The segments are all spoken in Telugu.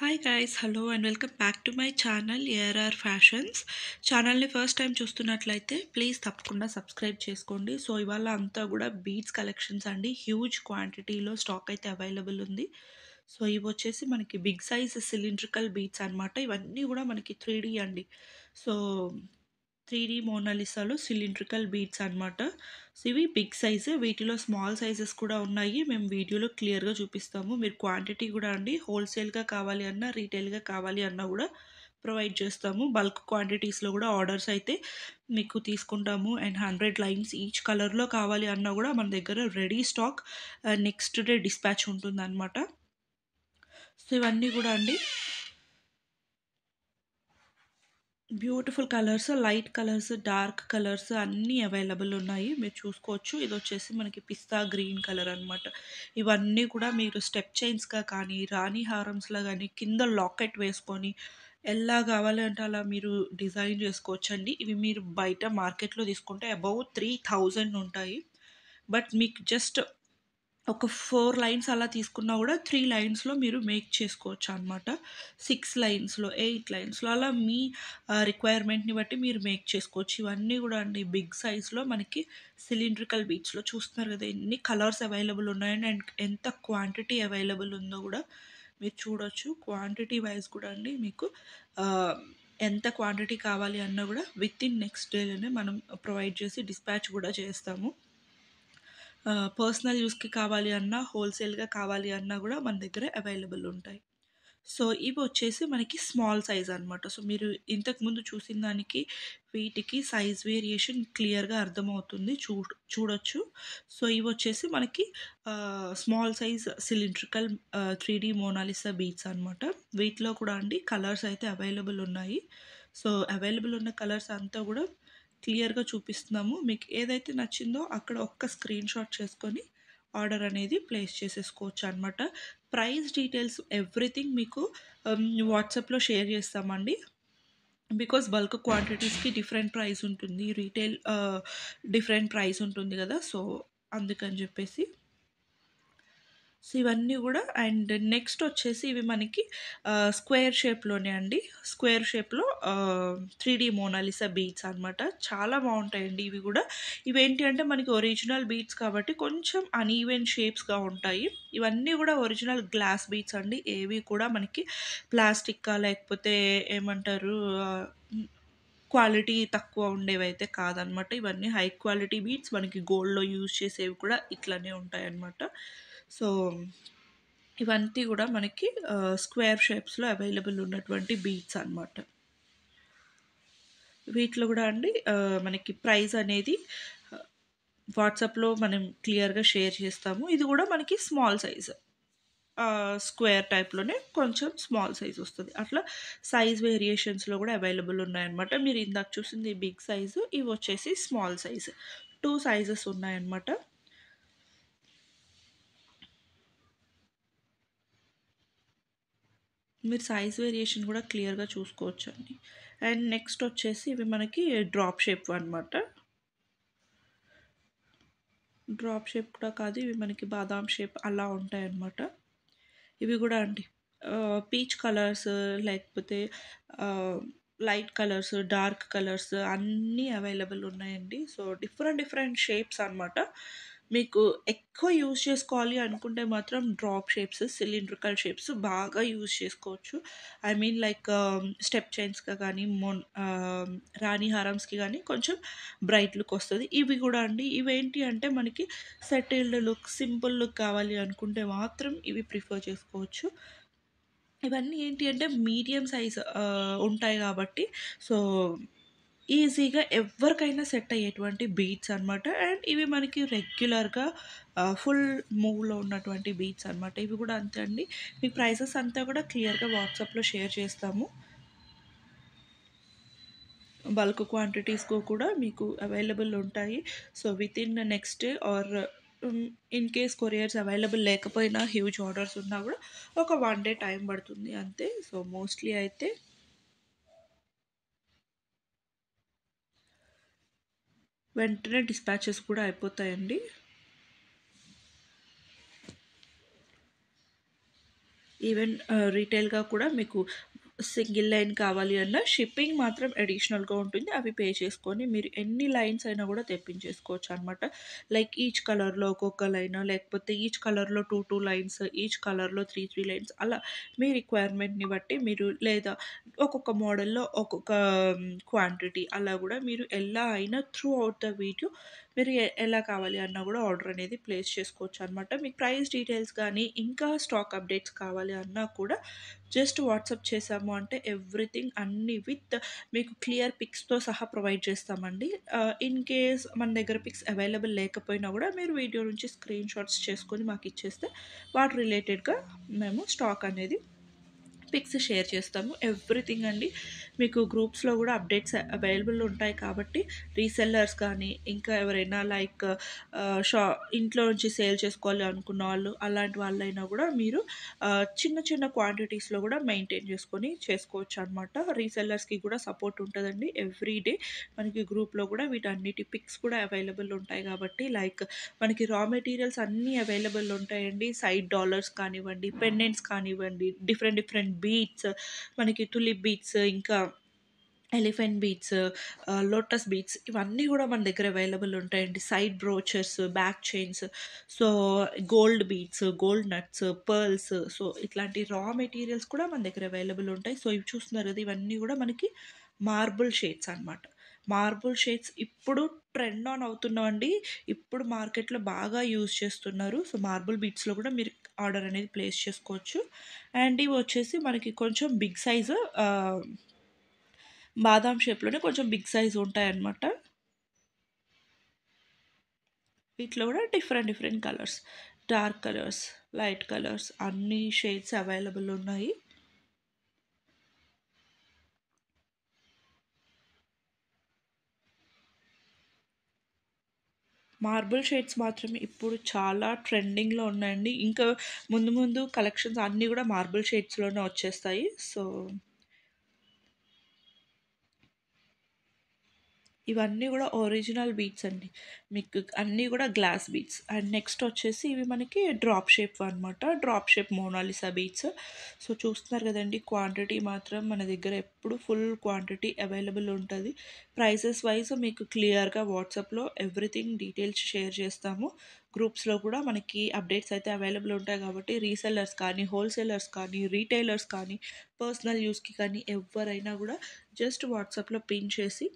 hi guys hello and welcome back to my channel ARR fashions ఛానల్ని ఫస్ట్ టైం చూస్తున్నట్లయితే ప్లీజ్ తప్పకుండా సబ్స్క్రైబ్ చేసుకోండి సో ఇవాళ అంతా కూడా బీడ్స్ కలెక్షన్స్ అండి హ్యూజ్ క్వాంటిటీలో స్టాక్ అయితే అవైలబుల్ ఉంది సో ఇవి వచ్చేసి మనకి బిగ్ సైజ్ సిలిండ్రికల్ బీడ్స్ అనమాట ఇవన్నీ కూడా మనకి త్రీ అండి సో త్రీ డీ మోనాలిసాలు సిలిండ్రికల్ బీడ్స్ అనమాట ఇవి బిగ్ సైజే వీటిలో స్మాల్ సైజెస్ కూడా ఉన్నాయి మేము వీడియోలో క్లియర్గా చూపిస్తాము మీరు క్వాంటిటీ కూడా అండి హోల్సేల్గా కావాలి అన్నా రీటైల్గా కావాలి అన్నా కూడా ప్రొవైడ్ చేస్తాము బల్క్ క్వాంటిటీస్లో కూడా ఆర్డర్స్ అయితే మీకు తీసుకుంటాము అండ్ హండ్రెడ్ లైన్స్ ఈచ్ కలర్లో కావాలి అన్నా కూడా మన దగ్గర ready stock next day dispatch ఉంటుందన్నమాట సో ఇవన్నీ కూడా అండి beautiful colours light colours dark colours అన్నీ అవైలబుల్ ఉన్నాయి మీరు చూసుకోవచ్చు ఇది వచ్చేసి మనకి పిస్తా గ్రీన్ కలర్ అనమాట ఇవన్నీ కూడా మీరు స్టెప్ చైన్స్గా కానీ రాణి హారమ్స్లో కానీ కింద లాకెట్ వేసుకొని ఎలా కావాలంటే అలా మీరు డిజైన్ చేసుకోవచ్చండి ఇవి మీరు బయట మార్కెట్లో తీసుకుంటే అబౌవ్ త్రీ థౌజండ్ ఉంటాయి బట్ మీకు జస్ట్ ఒక ఫోర్ లైన్స్ అలా తీసుకున్నా కూడా త్రీ లైన్స్లో మీరు మేక్ చేసుకోవచ్చు అనమాట సిక్స్ లైన్స్లో ఎయిట్ లైన్స్లో అలా మీ రిక్వైర్మెంట్ని బట్టి మీరు మేక్ చేసుకోవచ్చు ఇవన్నీ కూడా అండి బిగ్ సైజ్లో మనకి సిలిండ్రికల్ బీచ్లో చూస్తున్నారు కదా ఎన్ని కలర్స్ అవైలబుల్ ఉన్నాయండి అండ్ ఎంత క్వాంటిటీ అవైలబుల్ ఉందో కూడా మీరు చూడొచ్చు క్వాంటిటీ వైజ్ కూడా అండి మీకు ఎంత క్వాంటిటీ కావాలి అన్నా కూడా విత్ ఇన్ నెక్స్ట్ డేలోనే మనం ప్రొవైడ్ చేసి డిస్పాచ్ కూడా చేస్తాము పర్సనల్ యూస్కి కావాలి అన్నా హోల్సేల్గా కావాలి అన్నా కూడా మన దగ్గర అవైలబుల్ ఉంటాయి సో ఇవి వచ్చేసి మనకి స్మాల్ సైజ్ అనమాట సో మీరు ఇంతకుముందు చూసిన దానికి వీటికి సైజ్ వేరియేషన్ క్లియర్గా అర్థమవుతుంది చూ చూడొచ్చు సో ఇవి వచ్చేసి మనకి small size cylindrical three D Mona Lisa beads అనమాట వీటిలో కూడా అండి కలర్స్ అయితే అవైలబుల్ ఉన్నాయి సో అవైలబుల్ ఉన్న కలర్స్ అంతా కూడా క్లియర్గా చూపిస్తున్నాము మీకు ఏదైతే నచ్చిందో అక్కడ ఒక్క స్క్రీన్ షాట్ చేసుకొని ఆర్డర్ అనేది ప్లేస్ చేసేసుకోవచ్చు అనమాట ప్రైస్ డీటెయిల్స్ ఎవ్రీథింగ్ మీకు వాట్సాప్లో షేర్ చేస్తామండి బికాస్ బల్క్ క్వాంటిటీస్కి డిఫరెంట్ ప్రైస్ ఉంటుంది రీటైల్ డిఫరెంట్ ప్రైస్ ఉంటుంది కదా సో అందుకని చెప్పేసి సో ఇవన్నీ కూడా అండ్ నెక్స్ట్ వచ్చేసి ఇవి మనకి స్క్వేర్ షేప్లోనే అండి స్క్వేర్ షేప్లో త్రీ డీ మోనాలిసా బీట్స్ అనమాట చాలా బాగుంటాయండి ఇవి కూడా ఇవేంటి అంటే మనకి ఒరిజినల్ బీట్స్ కాబట్టి కొంచెం అన్ఈవెన్ షేప్స్గా ఉంటాయి ఇవన్నీ కూడా ఒరిజినల్ గ్లాస్ బీట్స్ అండి ఏవి కూడా మనకి ప్లాస్టిక్ లేకపోతే ఏమంటారు క్వాలిటీ తక్కువ ఉండేవైతే కాదనమాట ఇవన్నీ హై క్వాలిటీ బీట్స్ మనకి గోల్డ్లో యూజ్ చేసేవి కూడా ఇట్లానే అనమాట సో ఇవన్నీ కూడా మనకి స్క్వేర్ షేప్స్లో అవైలబుల్ ఉన్నటువంటి బీట్స్ అనమాట వీటిలో కూడా అండి మనకి ప్రైస్ అనేది వాట్సాప్లో మనం క్లియర్గా షేర్ చేస్తాము ఇది కూడా మనకి స్మాల్ సైజ్ స్క్వేర్ టైప్లోనే కొంచెం స్మాల్ సైజ్ వస్తుంది అట్లా సైజ్ వేరియేషన్స్లో కూడా అవైలబుల్ ఉన్నాయన్నమాట మీరు ఇందాక చూసింది బిగ్ సైజు ఇవి వచ్చేసి స్మాల్ సైజు టూ సైజెస్ ఉన్నాయన్నమాట మీరు సైజ్ వేరియేషన్ కూడా క్లియర్గా చూసుకోవచ్చు అండి అండ్ నెక్స్ట్ వచ్చేసి ఇవి మనకి డ్రాప్ షేప్ అనమాట డ్రాప్ షేప్ కూడా కాదు ఇవి మనకి బాదాం షేప్ అలా ఉంటాయన్నమాట ఇవి కూడా అండి పీచ్ కలర్స్ లేకపోతే లైట్ కలర్స్ డార్క్ కలర్స్ అన్నీ అవైలబుల్ ఉన్నాయండి సో డిఫరెంట్ డిఫరెంట్ షేప్స్ అనమాట మీకు ఎక్కువ యూజ్ చేసుకోవాలి అనుకుంటే మాత్రం డ్రాప్ షేప్స్ సిలిండ్రికల్ షేప్స్ బాగా యూజ్ చేసుకోవచ్చు I mean like um, step చైన్స్కి కానీ మొన్ um, రాణి హారమ్స్కి కానీ కొంచెం బ్రైట్ లుక్ వస్తుంది ఇవి కూడా అండి ఇవేంటి అంటే మనకి సెటిల్డ్ లుక్ సింపుల్ లుక్ కావాలి అనుకుంటే మాత్రం ఇవి ప్రిఫర్ చేసుకోవచ్చు ఇవన్నీ ఏంటి అంటే మీడియం సైజ్ uh, ఉంటాయి కాబట్టి సో ఈజీగా ఎవరికైనా సెట్ అయ్యేటువంటి బీట్స్ అనమాట అండ్ ఇవి మనకి రెగ్యులర్గా ఫుల్ మూవ్లో ఉన్నటువంటి బీట్స్ అనమాట ఇవి కూడా అంతే అండి మీకు ప్రైసెస్ అంతా కూడా క్లియర్గా వాట్సాప్లో షేర్ చేస్తాము బల్క్ క్వాంటిటీస్కు కూడా మీకు అవైలబుల్ ఉంటాయి so within next day or in case couriers available లేకపోయినా హ్యూజ్ ఆర్డర్స్ ఉన్నా కూడా ఒక వన్ డే టైం పడుతుంది అంతే సో మోస్ట్లీ అయితే వెంటనే డిస్పాచెస్ కూడా అయిపోతాయండి ఈవెన్ రీటైల్గా uh, కూడా మీకు సింగిల్ లైన్ కావాలి అన్న షిప్పింగ్ మాత్రం అడిషనల్గా ఉంటుంది అవి పే చేసుకొని మీరు ఎన్ని లైన్స్ అయినా కూడా తెప్పించేసుకోవచ్చు అనమాట లైక్ ఈచ్ కలర్లో ఒక్కొక్క లైన్ లేకపోతే ఈచ్ కలర్లో టూ టూ లైన్స్ ఈచ్ కలర్లో త్రీ త్రీ లైన్స్ అలా మీ రిక్వైర్మెంట్ని బట్టి మీరు లేదా ఒక్కొక్క మోడల్లో ఒక్కొక్క క్వాంటిటీ అలా కూడా మీరు ఎలా అయినా త్రూ అవుట్ ద వీడియో మీరు ఎలా కావాలి అన్నా కూడా ఆర్డర్ అనేది ప్లేస్ చేసుకోవచ్చు అనమాట మీకు ప్రైస్ డీటెయిల్స్ కానీ ఇంకా స్టాక్ అప్డేట్స్ కావాలి అన్నా కూడా జస్ట్ వాట్సాప్ చేసాము అంటే ఎవ్రీథింగ్ అన్ని విత్ మీకు క్లియర్ పిక్స్తో సహా ప్రొవైడ్ చేస్తామండి ఇన్ కేస్ మన దగ్గర పిక్స్ అవైలబుల్ లేకపోయినా కూడా మీరు వీడియో నుంచి స్క్రీన్ షాట్స్ చేసుకొని మాకు ఇచ్చేస్తే వాటి రిలేటెడ్గా మేము స్టాక్ అనేది పిక్స్ షేర్ చేస్తాము ఎవ్రీథింగ్ అండి మీకు గ్రూప్స్లో కూడా అప్డేట్స్ అవైలబుల్ ఉంటాయి కాబట్టి రీసెల్లర్స్ కానీ ఇంకా ఎవరైనా లైక్ షా ఇంట్లో నుంచి సేల్ చేసుకోవాలి అనుకున్న వాళ్ళు అలాంటి వాళ్ళైనా కూడా మీరు చిన్న చిన్న క్వాంటిటీస్లో కూడా మెయింటైన్ చేసుకొని చేసుకోవచ్చు అనమాట రీసెల్లర్స్కి కూడా సపోర్ట్ ఉంటుందండి ఎవ్రీ డే మనకి గ్రూప్లో కూడా వీటన్నిటి పిక్స్ కూడా అవైలబుల్ ఉంటాయి కాబట్టి లైక్ మనకి రా మెటీరియల్స్ అన్నీ అవైలబుల్ ఉంటాయండి సైడ్ డాలర్స్ కానివ్వండి పెండెంట్స్ కానివ్వండి డిఫరెంట్ డిఫరెంట్ బీట్స్ మనకి తులిప్ బీట్స్ ఇంకా ఎలిఫెంట్ బీట్స్ లోటస్ బీట్స్ ఇవన్నీ కూడా మన దగ్గర అవైలబుల్ ఉంటాయండి side brooches back chains so gold beads gold nuts pearls so ఇట్లాంటి రా మెటీరియల్స్ కూడా మన దగ్గర అవైలబుల్ ఉంటాయి సో ఇవి చూస్తున్నారు కదా ఇవన్నీ కూడా మనకి మార్బుల్ షేడ్స్ అనమాట మార్బుల్ షేడ్స్ ఇప్పుడు ట్రెండ్ ఆన్ అండి ఇప్పుడు మార్కెట్లో బాగా యూజ్ చేస్తున్నారు సో మార్బుల్ బీట్స్లో కూడా మీరు ఆర్డర్ అనేది ప్లేస్ చేసుకోవచ్చు అండ్ ఇవి వచ్చేసి మనకి కొంచెం బిగ్ సైజు బాదాం షేప్లోనే కొంచెం బిగ్ సైజ్ ఉంటాయన్నమాట వీటిలో కూడా different different colours dark colours light colours అన్ని షేడ్స్ అవైలబుల్ ఉన్నాయి మార్బుల్ షేడ్స్ మాత్రం ఇప్పుడు చాలా ట్రెండింగ్లో ఉన్నాయండి ఇంకా ముందు ముందు కలెక్షన్స్ అన్నీ కూడా మార్బుల్ షేడ్స్లోనే వచ్చేస్తాయి సో ఇవన్నీ కూడా ఒరిజినల్ బీట్స్ అండి మీకు అన్నీ కూడా గ్లాస్ బీట్స్ అండ్ నెక్స్ట్ వచ్చేసి ఇవి మనకి డ్రాప్ షేప్ అనమాట drop shape Mona Lisa beads so చూస్తున్నారు కదండి క్వాంటిటీ మాత్రం మన దగ్గర ఎప్పుడు ఫుల్ క్వాంటిటీ అవైలబుల్ ఉంటుంది ప్రైసెస్ వైజ్ మీకు క్లియర్గా వాట్సాప్లో ఎవ్రీథింగ్ డీటెయిల్స్ షేర్ చేస్తాము గ్రూప్స్లో కూడా మనకి అప్డేట్స్ అయితే అవైలబుల్ ఉంటాయి కాబట్టి రీసెల్లర్స్ కానీ హోల్సేలర్స్ కానీ రీటైలర్స్ కానీ పర్సనల్ యూస్కి కానీ ఎవరైనా కూడా జస్ట్ వాట్సాప్లో పిన్ చేసి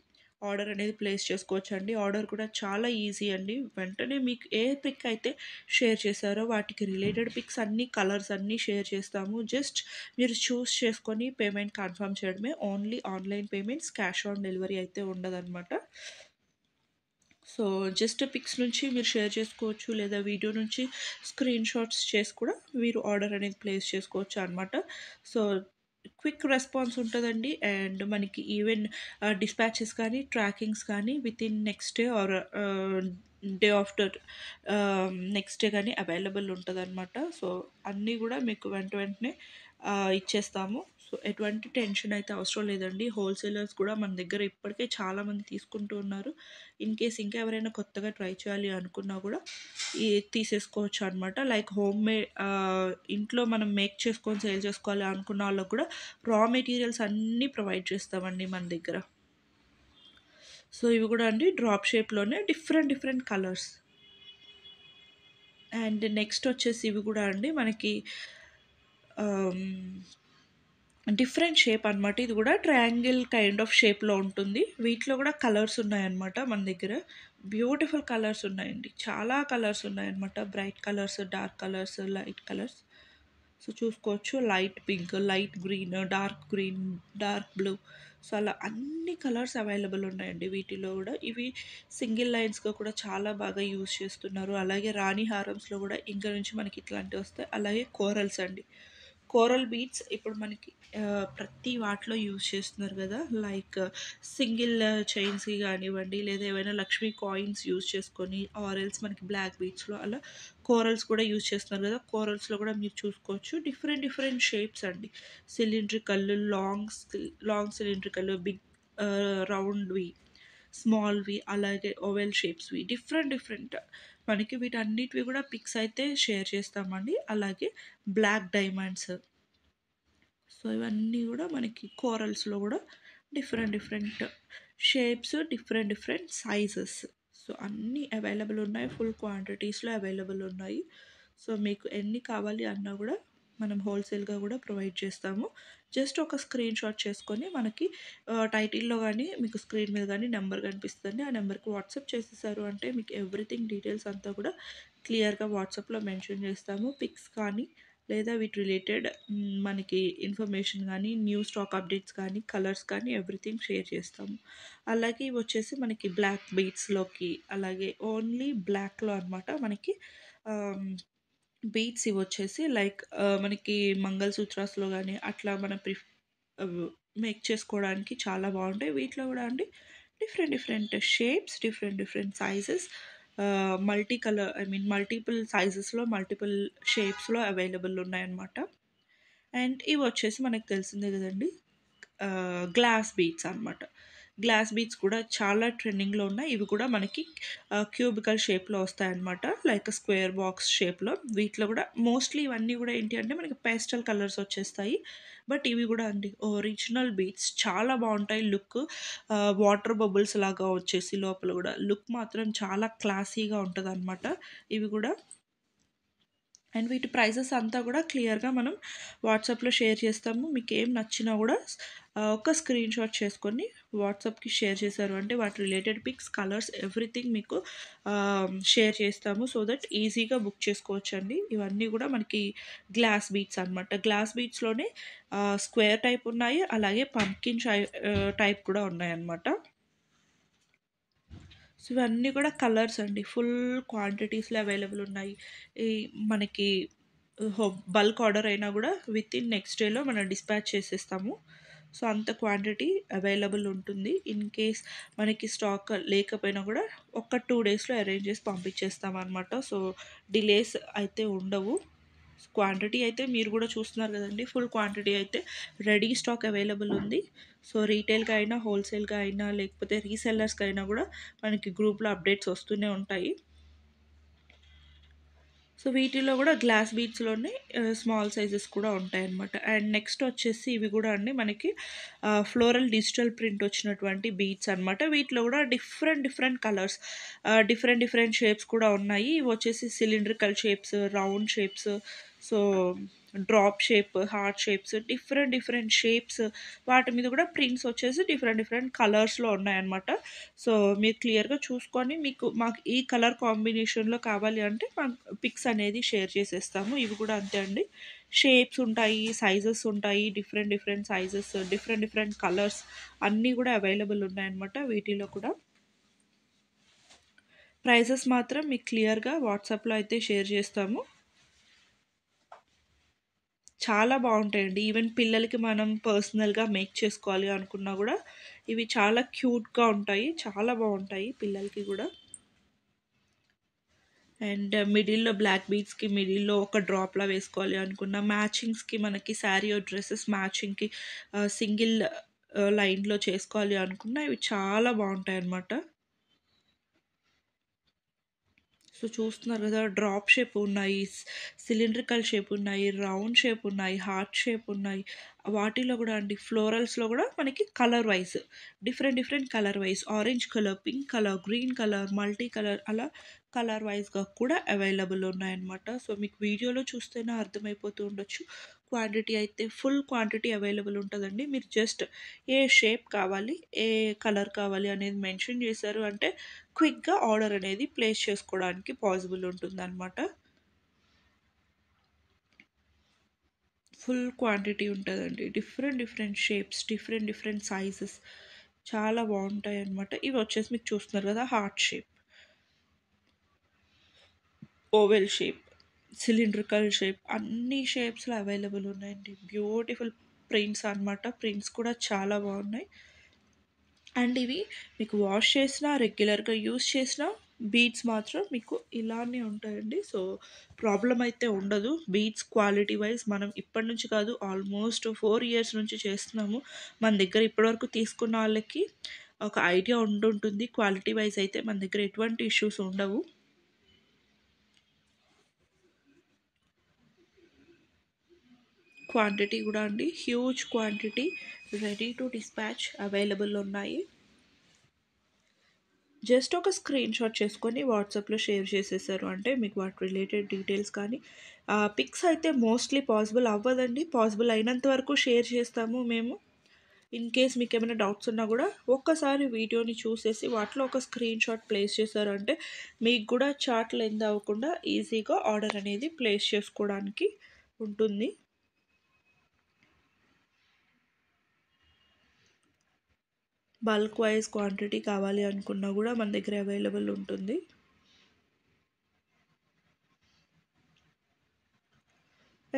ఆర్డర్ అనేది ప్లేస్ చేసుకోవచ్చు అండి ఆర్డర్ కూడా చాలా ఈజీ అండి వెంటనే మీకు ఏ పిక్ అయితే షేర్ చేశారో వాటికి రిలేటెడ్ పిక్స్ అన్ని కలర్స్ అన్నీ షేర్ చేస్తాము జస్ట్ మీరు చూస్ చేసుకొని పేమెంట్ కన్ఫర్మ్ చేయడమే only online payments cash on delivery అయితే ఉండదన్నమాట సో జస్ట్ పిక్స్ నుంచి మీరు షేర్ చేసుకోవచ్చు లేదా వీడియో నుంచి స్క్రీన్ షాట్స్ చేసి కూడా మీరు ఆర్డర్ అనేది ప్లేస్ చేసుకోవచ్చు అనమాట సో క్విక్ రెస్పాన్స్ ఉంటుందండి అండ్ మనకి ఈవెన్ డిస్పాచెస్ కానీ ట్రాకింగ్స్ కానీ within next day or day after next day కానీ అవైలబుల్ ఉంటుంది అనమాట సో అన్నీ కూడా మీకు వెంట వెంటనే ఇచ్చేస్తాము సో ఎటువంటి టెన్షన్ అయితే అవసరం లేదండి హోల్సేలర్స్ కూడా మన దగ్గర ఇప్పటికే చాలామంది తీసుకుంటూ ఉన్నారు ఇన్ కేస్ ఇంకా ఎవరైనా కొత్తగా ట్రై చేయాలి అనుకున్నా కూడా ఈ తీసేసుకోవచ్చు అనమాట లైక్ హోమ్ మేడ్ ఇంట్లో మనం మేక్ చేసుకొని సేల్ చేసుకోవాలి అనుకున్న వాళ్ళకు కూడా రా మెటీరియల్స్ అన్నీ ప్రొవైడ్ చేస్తామండి మన దగ్గర సో ఇవి కూడా అండి డ్రాప్ షేప్లోనే different different colours and next వచ్చేసి ఇవి కూడా అండి మనకి డిఫరెంట్ షేప్ అనమాట ఇది కూడా ట్రయాంగిల్ కైండ్ ఆఫ్ షేప్లో ఉంటుంది వీటిలో కూడా కలర్స్ ఉన్నాయన్నమాట మన దగ్గర బ్యూటిఫుల్ కలర్స్ ఉన్నాయండి చాలా కలర్స్ ఉన్నాయన్నమాట bright colours dark colours light colours so చూసుకోవచ్చు light pink light green dark green dark blue so అలా అన్ని కలర్స్ అవైలబుల్ ఉన్నాయండి వీటిలో కూడా ఇవి సింగిల్ లైన్స్గా కూడా చాలా బాగా యూజ్ చేస్తున్నారు అలాగే రాణి హారమ్స్లో కూడా ఇంకా నుంచి మనకి ఇట్లాంటివి వస్తాయి అలాగే కోరల్స్ అండి కోరల్ బీడ్స్ ఇప్పుడు మనకి ప్రతి వాటిలో యూజ్ చేస్తున్నారు కదా లైక్ సింగిల్ చైన్స్కి కానివ్వండి లేదా ఏవైనా లక్ష్మీ కాయిన్స్ యూజ్ చేసుకొని ఆరెల్స్ మనకి బ్లాక్ బీట్స్లో అలా కోరల్స్ కూడా యూజ్ చేస్తున్నారు కదా కోరల్స్లో కూడా మీరు చూసుకోవచ్చు డిఫరెంట్ డిఫరెంట్ షేప్స్ అండి cylindrical long long cylindrical big రౌండ్వి స్మాల్వి అలాగే ఓవెల్ షేప్స్వి డిఫరెంట్ డిఫరెంట్ మనకి వీటన్నిటివి కూడా పిక్స్ అయితే షేర్ చేస్తామండి అలాగే బ్లాక్ డైమండ్స్ సో ఇవన్నీ కూడా మనకి కోరల్స్లో కూడా different different shapes different different sizes so అన్నీ అవైలబుల్ ఉన్నాయి ఫుల్ క్వాంటిటీస్లో అవైలబుల్ ఉన్నాయి సో మీకు ఎన్ని కావాలి అన్నా కూడా మనం హోల్సేల్గా కూడా ప్రొవైడ్ చేస్తాము జస్ట్ ఒక స్క్రీన్ షాట్ చేసుకొని మనకి టైటిల్లో కానీ మీకు స్క్రీన్ మీద కానీ నెంబర్ కనిపిస్తుంది ఆ నెంబర్కి వాట్సాప్ చేసేసారు అంటే మీకు ఎవ్రీథింగ్ డీటెయిల్స్ అంతా కూడా క్లియర్గా వాట్సాప్లో మెన్షన్ చేస్తాము పిక్స్ కానీ లేదా వీటి రిలేటెడ్ మనకి ఇన్ఫర్మేషన్ కానీ న్యూ స్టాక్ అప్డేట్స్ కానీ కలర్స్ కానీ ఎవ్రీథింగ్ షేర్ చేస్తాము అలాగే ఇవి వచ్చేసి మనకి బ్లాక్ బీట్స్లోకి అలాగే ఓన్లీ బ్లాక్లో అనమాట మనకి బీట్స్ ఇవి వచ్చేసి లైక్ మనకి మంగళసూత్రాస్లో కానీ అట్లా మన ప్రిఫ్ మేక్ చేసుకోవడానికి చాలా బాగుంటాయి వీటిలో కూడా అండి different different shapes different different sizes multi colour I mean multiple సైజెస్లో మల్టిపుల్ షేప్స్లో అవైలబుల్ ఉన్నాయన్నమాట అండ్ ఇవి వచ్చేసి మనకు తెలిసిందే కదండి గ్లాస్ బీట్స్ అనమాట గ్లాస్ బీట్స్ కూడా చాలా ట్రెండింగ్లో ఉన్నాయి ఇవి కూడా మనకి క్యూబికల్ షేప్లో వస్తాయన్నమాట లైక్ స్క్వేర్ బాక్స్ షేప్లో వీటిలో కూడా మోస్ట్లీ ఇవన్నీ కూడా ఏంటి అంటే మనకి పేస్టల్ కలర్స్ వచ్చేస్తాయి బట్ ఇవి కూడా అండి ఒరిజినల్ బీట్స్ చాలా బాగుంటాయి లుక్ వాటర్ బబుల్స్ లాగా వచ్చేసి లోపల కూడా లుక్ మాత్రం చాలా క్లాసీగా ఉంటుంది ఇవి కూడా అండ్ వీటి ప్రైజెస్ అంతా కూడా క్లియర్గా మనం వాట్సాప్లో షేర్ చేస్తాము మీకు ఏం నచ్చినా కూడా ఒక స్క్రీన్ షాట్ చేసుకొని వాట్సాప్కి షేర్ చేశారు అంటే వాటి రిలేటెడ్ పిక్స్ కలర్స్ ఎవ్రీథింగ్ మీకు షేర్ చేస్తాము సో దట్ ఈజీగా బుక్ చేసుకోవచ్చు అండి ఇవన్నీ కూడా మనకి గ్లాస్ బీట్స్ అనమాట గ్లాస్ బీట్స్లోనే స్క్వేర్ టైప్ ఉన్నాయి అలాగే పంకిన్ టైప్ కూడా ఉన్నాయి అన్నమాట సో ఇవన్నీ కూడా కలర్స్ అండి ఫుల్ క్వాంటిటీస్లో అవైలబుల్ ఉన్నాయి ఈ మనకి బల్క్ ఆర్డర్ అయినా కూడా విత్ ఇన్ నెక్స్ట్ డేలో మనం డిస్పాచ్ చేసేస్తాము సో అంత క్వాంటిటీ అవైలబుల్ ఉంటుంది ఇన్ కేస్ మనకి స్టాక్ లేకపోయినా కూడా ఒక టూ డేస్లో అరేంజ్ చేసి పంపించేస్తాం అనమాట సో డిలేస్ అయితే ఉండవు క్వాంటిటీ అయితే మీరు కూడా చూస్తున్నారు కదండి ఫుల్ క్వాంటిటీ అయితే రెడీ స్టాక్ అవైలబుల్ ఉంది సో రీటైల్గా అయినా హోల్సేల్గా అయినా లేకపోతే రీసెల్లర్స్కి అయినా కూడా మనకి గ్రూప్లో అప్డేట్స్ వస్తూనే ఉంటాయి సో వీటిలో కూడా గ్లాస్ బీట్స్లోనే స్మాల్ సైజెస్ కూడా ఉంటాయన్నమాట అండ్ నెక్స్ట్ వచ్చేసి ఇవి కూడా అండి మనకి ఫ్లోరల్ డిజిటల్ ప్రింట్ వచ్చినటువంటి బీట్స్ అనమాట వీటిలో కూడా different different colours different different shapes కూడా ఉన్నాయి ఇవి వచ్చేసి cylindrical shapes round shapes so drop shape heart shapes different different shapes వాటి మీద కూడా ప్రింట్స్ వచ్చేసి డిఫరెంట్ డిఫరెంట్ కలర్స్లో ఉన్నాయన్నమాట సో మీరు క్లియర్గా చూసుకొని మీకు మాకు ఈ కలర్ కాంబినేషన్లో కావాలి అంటే మాకు పిక్స్ అనేది షేర్ చేసేస్తాము ఇవి కూడా అంతే అండి షేప్స్ ఉంటాయి సైజెస్ ఉంటాయి different different sizes different different colours అన్నీ కూడా అవైలబుల్ ఉన్నాయన్నమాట వీటిలో కూడా ప్రైజెస్ మాత్రం మీకు క్లియర్గా వాట్సాప్లో అయితే షేర్ చేస్తాము చాలా బాగుంటాయండి ఈవెన్ పిల్లలకి మనం పర్సనల్గా మేక్ చేసుకోవాలి అనుకున్నా కూడా ఇవి చాలా క్యూట్గా ఉంటాయి చాలా బాగుంటాయి పిల్లలకి కూడా అండ్ మిడిల్లో బ్లాక్ బీట్స్కి మిడిల్లో ఒక డ్రాప్లా వేసుకోవాలి అనుకున్న మ్యాచింగ్స్కి మనకి శారీ డ్రెస్సెస్ మ్యాచింగ్కి సింగిల్ లైన్లో చేసుకోవాలి అనుకున్న ఇవి చాలా బాగుంటాయి అన్నమాట సో చూస్తున్నారు కదా డ్రాప్ షేప్ ఉన్నాయి సిలిండ్రికల్ షేప్ ఉన్నాయి రౌండ్ షేప్ ఉన్నాయి హార్ట్ షేప్ ఉన్నాయి వాటిలో కూడా అండి ఫ్లోరల్స్లో కూడా మనకి colour wise different different colour wise orange colour pink colour green colour multi colour అలా కలర్ వైజ్గా కూడా అవైలబుల్ ఉన్నాయన్నమాట సో మీకు వీడియోలో చూస్తేనే అర్థమైపోతూ ఉండొచ్చు క్వాంటిటీ అయితే ఫుల్ క్వాంటిటీ అవైలబుల్ ఉంటుందండి మీరు జస్ట్ ఏ షేప్ కావాలి ఏ కలర్ కావాలి అనేది మెన్షన్ చేశారు అంటే క్విక్గా ఆర్డర్ అనేది ప్లేస్ చేసుకోవడానికి పాసిబుల్ ఉంటుందన్నమాట ఫుల్ క్వాంటిటీ ఉంటుందండి different different shapes different different sizes చాలా బాగుంటాయి అన్నమాట ఇవి వచ్చేసి మీకు చూస్తున్నారు కదా heart shape oval shape cylindrical shape అన్ని షేప్స్లో అవైలబుల్ ఉన్నాయండి బ్యూటిఫుల్ ప్రింట్స్ అనమాట ప్రింట్స్ కూడా చాలా బాగున్నాయి అండ్ ఇవి మీకు వాష్ చేసిన రెగ్యులర్గా యూస్ చేసిన బీడ్స్ మాత్రం మీకు ఇలానే ఉంటాయండి సో ప్రాబ్లం అయితే ఉండదు బీడ్స్ క్వాలిటీ వైజ్ మనం ఇప్పటి నుంచి కాదు ఆల్మోస్ట్ ఫోర్ ఇయర్స్ నుంచి చేస్తున్నాము మన దగ్గర ఇప్పటివరకు తీసుకున్న వాళ్ళకి ఒక ఐడియా ఉండుంటుంది క్వాలిటీ వైజ్ అయితే మన దగ్గర ఎటువంటి ఇష్యూస్ ఉండవు క్వాంటిటీ కూడా అండి huge quantity ready to dispatch available ఉన్నాయి జస్ట్ ఒక స్క్రీన్ షాట్ చేసుకొని వాట్సాప్లో షేర్ చేసేసారు అంటే మీకు వాటి రిలేటెడ్ డీటెయిల్స్ కానీ పిక్స్ అయితే మోస్ట్లీ పాసిబుల్ అవ్వదండి పాసిబుల్ అయినంత వరకు షేర్ చేస్తాము మేము ఇన్ కేస్ మీకు ఏమైనా డౌట్స్ ఉన్నా కూడా ఒక్కసారి వీడియోని చూసేసి వాటిలో ఒక స్క్రీన్ షాట్ ప్లేస్ చేశారంటే మీకు కూడా చాట్లు ఎందు అవ్వకుండా ఈజీగా ఆర్డర్ అనేది ప్లేస్ చేసుకోవడానికి ఉంటుంది బల్క్ వైజ్ క్వాంటిటీ కావాలి అనుకున్నా కూడా మన దగ్గర అవైలబుల్ ఉంటుంది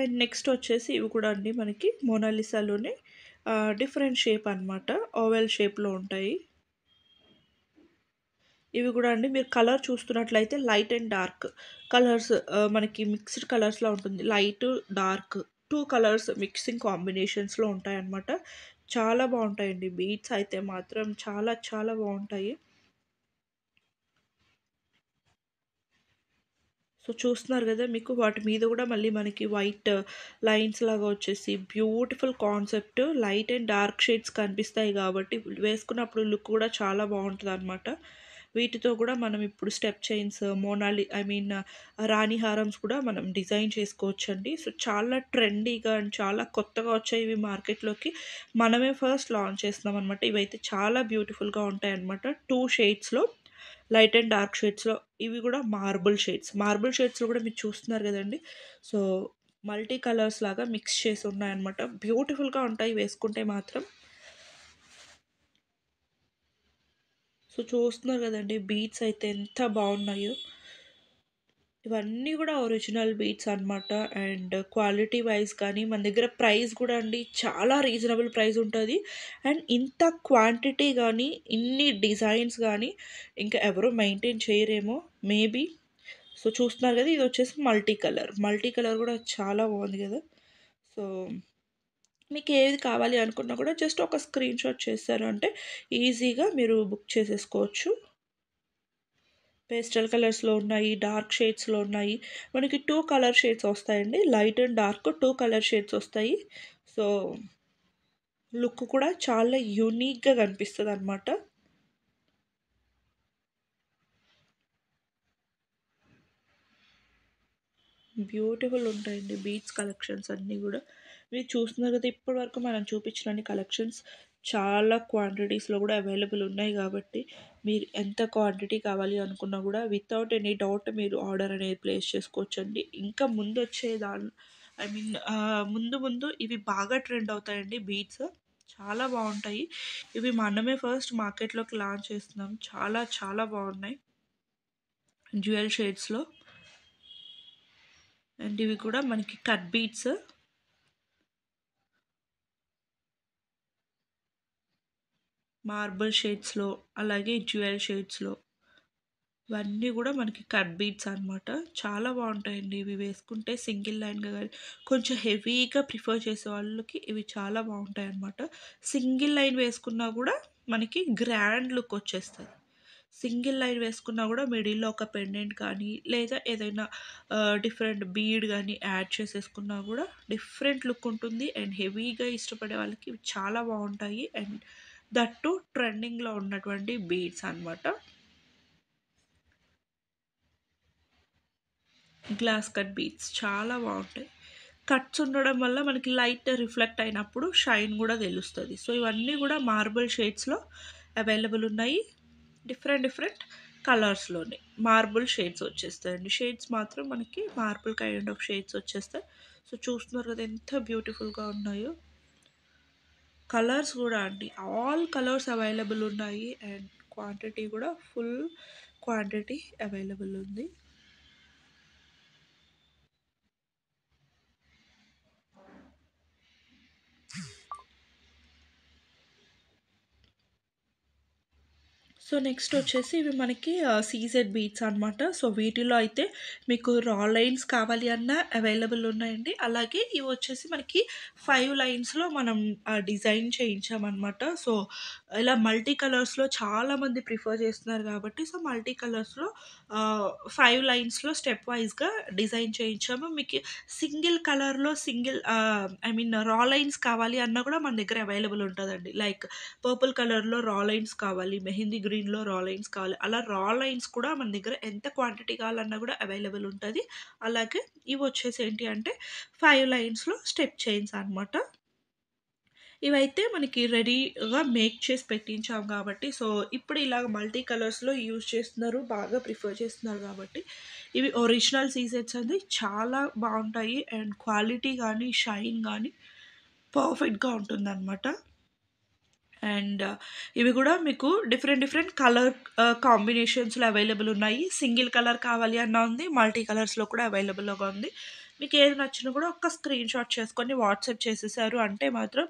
అండ్ నెక్స్ట్ వచ్చేసి ఇవి కూడా అండి మనకి మోనాలిసాలోనే డిఫరెంట్ షేప్ అనమాట ఓవెల్ షేప్లో ఉంటాయి ఇవి కూడా అండి మీరు కలర్ చూస్తున్నట్లయితే లైట్ అండ్ డార్క్ కలర్స్ మనకి మిక్స్డ్ కలర్స్లో ఉంటుంది light dark two colours mixing కాంబినేషన్స్లో ఉంటాయన్నమాట చాలా బాగుంటాయండి బీట్స్ అయితే మాత్రం చాలా చాలా బాగుంటాయి సో చూస్తున్నారు కదా మీకు వాటి మీద కూడా మళ్ళీ మనకి వైట్ లైన్స్ లాగా వచ్చేసి beautiful concept light and dark shades కనిపిస్తాయి కాబట్టి వేసుకున్నప్పుడు లుక్ కూడా చాలా బాగుంటుంది అనమాట వీటితో కూడా మనం ఇప్పుడు స్టెప్ చైన్స్ మోనాలి ఐ మీన్ రాణి హారమ్స్ కూడా మనం డిజైన్ చేసుకోవచ్చు అండి సో చాలా ట్రెండీగా అండ్ చాలా కొత్తగా వచ్చాయి ఇవి మార్కెట్లోకి మనమే ఫస్ట్ లాంచ్ చేస్తున్నాం అనమాట ఇవైతే చాలా బ్యూటిఫుల్గా ఉంటాయి అనమాట టూ షేడ్స్లో లైట్ అండ్ డార్క్ షేడ్స్లో ఇవి కూడా మార్బుల్ షేడ్స్ మార్బుల్ షేడ్స్లో కూడా మీరు చూస్తున్నారు కదండి సో మల్టీ కలర్స్ లాగా మిక్స్ చేసి ఉన్నాయన్నమాట బ్యూటిఫుల్గా ఉంటాయి వేసుకుంటే మాత్రం సో చూస్తున్నారు కదండి బీట్స్ అయితే ఎంత బాగున్నాయో ఇవన్నీ కూడా ఒరిజినల్ బీట్స్ అనమాట అండ్ క్వాలిటీ వైజ్ కానీ మన దగ్గర ప్రైస్ కూడా అండి చాలా రీజనబుల్ ప్రైస్ ఉంటుంది అండ్ ఇంత క్వాంటిటీ కానీ ఇన్ని డిజైన్స్ కానీ ఇంకా ఎవరు మెయింటైన్ చేయరేమో మేబీ సో చూస్తున్నారు కదా ఇది వచ్చేసి మల్టీ కలర్ మల్టీ కలర్ కూడా చాలా బాగుంది కదా సో మీకు ఏది కావాలి అనుకున్నా కూడా జస్ట్ ఒక స్క్రీన్ షాట్ చేస్తారు అంటే ఈజీగా మీరు బుక్ చేసేసుకోవచ్చు పేస్టల్ కలర్స్లో ఉన్నాయి డార్క్ షేడ్స్లో ఉన్నాయి మనకి టూ కలర్ షేడ్స్ వస్తాయండి light and dark two colour shades వస్తాయి సో లుక్ కూడా చాలా యూనిక్గా కనిపిస్తుంది అనమాట బ్యూటిఫుల్ ఉంటాయండి బీచ్ కలెక్షన్స్ అన్నీ కూడా మీరు చూస్తున్నారు కదా ఇప్పటి వరకు మనం చూపించిన కలెక్షన్స్ చాలా క్వాంటిటీస్లో కూడా అవైలబుల్ ఉన్నాయి కాబట్టి మీరు ఎంత క్వాంటిటీ కావాలి అనుకున్నా కూడా వితౌట్ ఎనీ డౌట్ మీరు ఆర్డర్ అనేది ప్లేస్ చేసుకోవచ్చండి ఇంకా ముందు వచ్చే దాని ఐ మీన్ ముందు ముందు ఇవి బాగా ట్రెండ్ అవుతాయండి బీట్స్ చాలా బాగుంటాయి ఇవి మనమే ఫస్ట్ మార్కెట్లోకి లాంచ్ చేస్తున్నాం చాలా చాలా బాగున్నాయి జ్యువెల్ షేడ్స్లో అండ్ ఇవి కూడా మనకి కట్ బీట్స్ మార్బుల్ షేడ్స్లో అలాగే జ్యువెల్ షేడ్స్లో ఇవన్నీ కూడా మనకి కట్ బీట్స్ అనమాట చాలా బాగుంటాయండి ఇవి వేసుకుంటే సింగిల్ లైన్గా కానీ కొంచెం హెవీగా ప్రిఫర్ చేసే వాళ్ళకి ఇవి చాలా బాగుంటాయి అనమాట సింగిల్ లైన్ వేసుకున్నా కూడా మనకి గ్రాండ్ లుక్ వచ్చేస్తుంది సింగిల్ లైన్ వేసుకున్నా కూడా మిడిల్లో ఒక పెండెంట్ కానీ లేదా ఏదైనా డిఫరెంట్ బీడ్ కానీ యాడ్ చేసేసుకున్నా కూడా డిఫరెంట్ లుక్ ఉంటుంది అండ్ హెవీగా ఇష్టపడే వాళ్ళకి ఇవి చాలా బాగుంటాయి అండ్ దట్టు ట్రెండింగ్లో ఉన్నటువంటి బీడ్స్ అనమాట గ్లాస్ కట్ బీడ్స్ చాలా బాగుంటాయి కట్స్ ఉండడం వల్ల మనకి లైట్ రిఫ్లెక్ట్ అయినప్పుడు షైన్ కూడా తెలుస్తుంది సో ఇవన్నీ కూడా మార్బుల్ షేడ్స్లో అవైలబుల్ ఉన్నాయి డిఫరెంట్ డిఫరెంట్ కలర్స్లోనే మార్బుల్ షేడ్స్ వచ్చేస్తాయండి షేడ్స్ మాత్రం మనకి మార్బుల్ కైండ్ ఆఫ్ షేడ్స్ వచ్చేస్తాయి సో చూస్తున్నారు కదా ఎంత బ్యూటిఫుల్గా ఉన్నాయో కలర్స్ కూడా అండి ఆల్ కలర్స్ అవైలబుల్ ఉన్నాయి అండ్ క్వాంటిటీ కూడా ఫుల్ క్వాంటిటీ అవైలబుల్ ఉంది సో నెక్స్ట్ వచ్చేసి ఇవి మనకి సీజెడ్ బీట్స్ అనమాట సో వీటిలో అయితే మీకు రా లైన్స్ కావాలి అన్నా అవైలబుల్ ఉన్నాయండి అలాగే ఇవి వచ్చేసి మనకి ఫైవ్ లైన్స్లో మనం డిజైన్ చేయించామన్నమాట సో ఇలా మల్టీ కలర్స్లో చాలామంది ప్రిఫర్ చేస్తున్నారు కాబట్టి సో మల్టీ కలర్స్లో ఫైవ్ లైన్స్లో స్టెప్ వైజ్గా డిజైన్ చేయించాము మీకు సింగిల్ కలర్లో single I mean raw lines కావాలి అన్నా కూడా మన దగ్గర అవైలబుల్ ఉంటుందండి లైక్ పర్పుల్ కలర్లో రా లైన్స్ కావాలి మెహందీ గ్రీన్ దీనిలో రా లైన్స్ కావాలి అలా రా లైన్స్ కూడా మన దగ్గర ఎంత క్వాంటిటీ కావాలన్నా కూడా అవైలబుల్ ఉంటుంది అలాగే ఇవి వచ్చేసి ఏంటి అంటే ఫైవ్ లైన్స్లో స్టెప్ చైన్స్ అనమాట ఇవైతే మనకి రెడీగా మేక్ చేసి పెట్టించాం కాబట్టి సో ఇప్పుడు ఇలాగ మల్టీ కలర్స్లో యూజ్ చేస్తున్నారు బాగా ప్రిఫర్ చేస్తున్నారు కాబట్టి ఇవి ఒరిజినల్ సీజెట్స్ అనేది చాలా బాగుంటాయి అండ్ క్వాలిటీ కానీ షైన్ కానీ పర్ఫెక్ట్గా అనమాట అండ్ uh, ఇవి కూడా మీకు డిఫరెంట్ డిఫరెంట్ కలర్ కాంబినేషన్స్లో అవైలబుల్ ఉన్నాయి సింగిల్ కలర్ కావాలి అన్న ఉంది మల్టీ కలర్స్లో కూడా అవైలబుల్గా ఉంది మీకు ఏది నచ్చినా కూడా ఒక్క స్క్రీన్ షాట్ చేసుకొని వాట్సాప్ చేసేసారు అంటే మాత్రం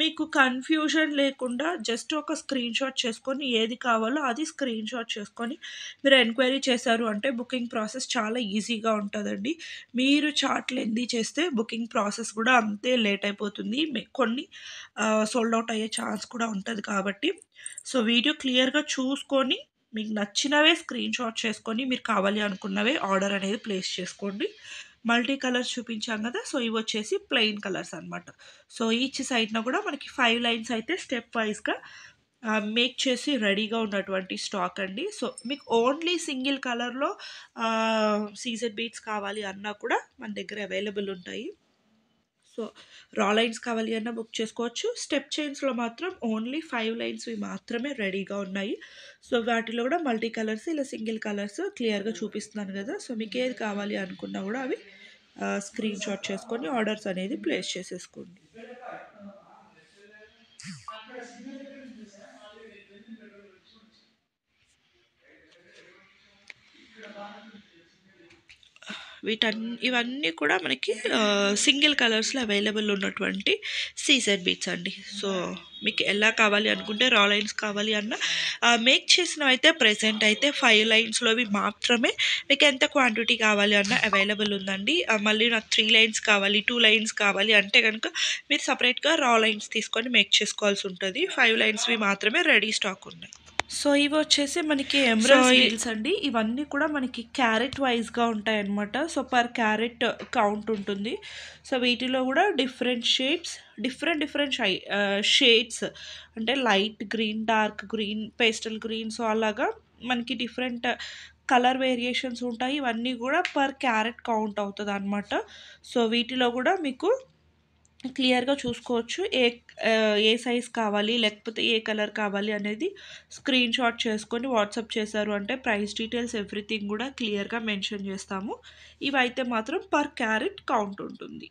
మీకు కన్ఫ్యూజన్ లేకుండా జస్ట్ ఒక స్క్రీన్ షాట్ చేసుకొని ఏది కావాలో అది స్క్రీన్ షాట్ చేసుకొని మీరు ఎంక్వైరీ చేశారు అంటే బుకింగ్ ప్రాసెస్ చాలా ఈజీగా ఉంటుందండి మీరు చాట్ లెంది చేస్తే బుకింగ్ ప్రాసెస్ కూడా అంతే లేట్ అయిపోతుంది కొన్ని సోల్డ్ అవుట్ అయ్యే ఛాన్స్ కూడా ఉంటుంది కాబట్టి సో వీడియో క్లియర్గా చూసుకొని మీకు నచ్చినవే స్క్రీన్ షాట్ చేసుకొని మీరు కావాలి అనుకున్నవే ఆర్డర్ అనేది ప్లేస్ చేసుకోండి మల్టీ కలర్స్ చూపించాం కదా సో ఇవి వచ్చేసి ప్లెయిన్ కలర్స్ అనమాట సో ఈచ్ సైడ్న కూడా మనకి ఫైవ్ లైన్స్ అయితే స్టెప్ వైజ్గా మేక్ చేసి రెడీగా ఉన్నటువంటి స్టాక్ అండి సో మీకు ఓన్లీ సింగిల్ కలర్లో సీజన్ బీట్స్ కావాలి అన్నా కూడా మన దగ్గర అవైలబుల్ ఉంటాయి సో రా లైన్స్ కావాలి అన్న బుక్ చేసుకోవచ్చు స్టెప్ చైన్స్లో మాత్రం ఓన్లీ ఫైవ్ లైన్స్వి మాత్రమే రెడీగా ఉన్నాయి సో వాటిలో కూడా మల్టీ కలర్స్ ఇలా సింగిల్ కలర్స్ క్లియర్గా చూపిస్తున్నాను కదా సో మీకు ఏది కావాలి అనుకున్నా కూడా అవి స్క్రీన్ షాట్ చేసుకొని ఆర్డర్స్ అనేది ప్లేస్ చేసేసుకోండి వీటన్ ఇవన్నీ కూడా మనకి సింగిల్ కలర్స్లో అవైలబుల్ ఉన్నటువంటి సీజర్ బీట్స్ అండి సో మీకు ఎలా కావాలి అనుకుంటే రా లైన్స్ కావాలి అన్న మేక్ చేసినవి అయితే ప్రెసెంట్ అయితే ఫైవ్ లైన్స్లోవి మాత్రమే మీకు ఎంత క్వాంటిటీ కావాలి అన్న అవైలబుల్ ఉందండి మళ్ళీ నాకు త్రీ లైన్స్ కావాలి టూ లైన్స్ కావాలి అంటే కనుక మీరు సపరేట్గా రా లైన్స్ తీసుకొని మేక్ చేసుకోవాల్సి ఉంటుంది ఫైవ్ లైన్స్వి మాత్రమే రెడీ స్టాక్ ఉన్నాయి సో ఇవి వచ్చేసి మనకి ఎంబ్రాయిల్స్ అండి ఇవన్నీ కూడా మనకి క్యారెట్ వైజ్గా ఉంటాయి అన్నమాట సో పర్ క్యారెట్ కౌంట్ ఉంటుంది సో వీటిలో కూడా different shapes different different shades అంటే light green dark green pastel green so అలాగా మనకి డిఫరెంట్ కలర్ వేరియేషన్స్ ఉంటాయి ఇవన్నీ కూడా పర్ క్యారెట్ కౌంట్ అవుతుంది అనమాట సో వీటిలో కూడా మీకు క్లియర్గా చూసుకోవచ్చు ఏ ఏ సైజ్ కావాలి లేకపోతే ఏ కలర్ కావాలి అనేది స్క్రీన్ షాట్ చేసుకొని వాట్సాప్ చేశారు అంటే ప్రైస్ డీటెయిల్స్ ఎవ్రీథింగ్ కూడా క్లియర్గా మెన్షన్ చేస్తాము ఇవైతే మాత్రం పర్ క్యారెట్ కౌంట్ ఉంటుంది